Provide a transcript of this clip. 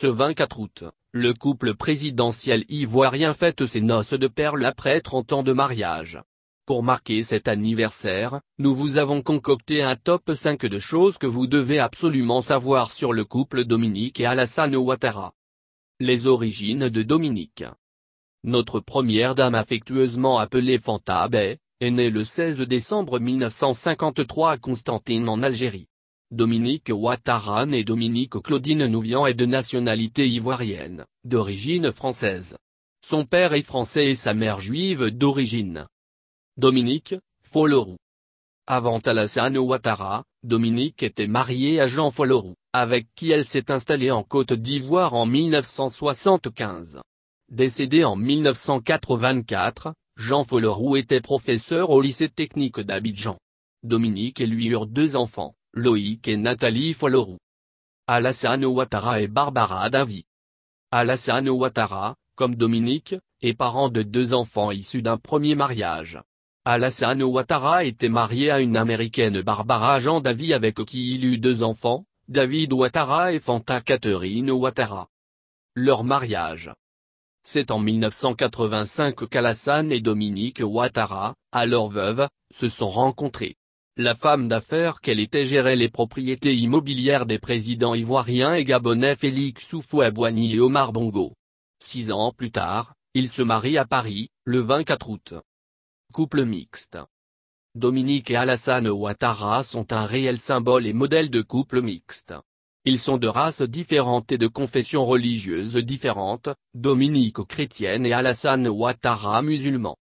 Ce 24 août, le couple présidentiel ivoirien fête ses noces de perles après 30 ans de mariage. Pour marquer cet anniversaire, nous vous avons concocté un top 5 de choses que vous devez absolument savoir sur le couple Dominique et Alassane Ouattara. Les origines de Dominique Notre première dame affectueusement appelée Fanta Bay, est née le 16 décembre 1953 à Constantine en Algérie. Dominique Ouattara et Dominique Claudine Nouvian est de nationalité ivoirienne, d'origine française. Son père est français et sa mère juive d'origine. Dominique, Folleroux. Avant Alassane Ouattara, Dominique était mariée à Jean Folleroux, avec qui elle s'est installée en Côte d'Ivoire en 1975. Décédé en 1984, Jean Folleroux était professeur au lycée technique d'Abidjan. Dominique et lui eurent deux enfants. Loïc et Nathalie Follorou. Alassane Ouattara et Barbara Davi. Alassane Ouattara, comme Dominique, est parent de deux enfants issus d'un premier mariage. Alassane Ouattara était marié à une américaine Barbara Jean Davy avec qui il eut deux enfants, David Ouattara et Fanta Catherine Ouattara. Leur mariage. C'est en 1985 qu'Alassane et Dominique Ouattara, alors veuve, se sont rencontrés la femme d'affaires qu'elle était gérait les propriétés immobilières des présidents ivoiriens et gabonais Félix Houphouët-Boigny et Omar Bongo. Six ans plus tard, ils se marient à Paris, le 24 août. Couple mixte. Dominique et Alassane Ouattara sont un réel symbole et modèle de couple mixte. Ils sont de races différentes et de confessions religieuses différentes, Dominique chrétienne et Alassane Ouattara musulman.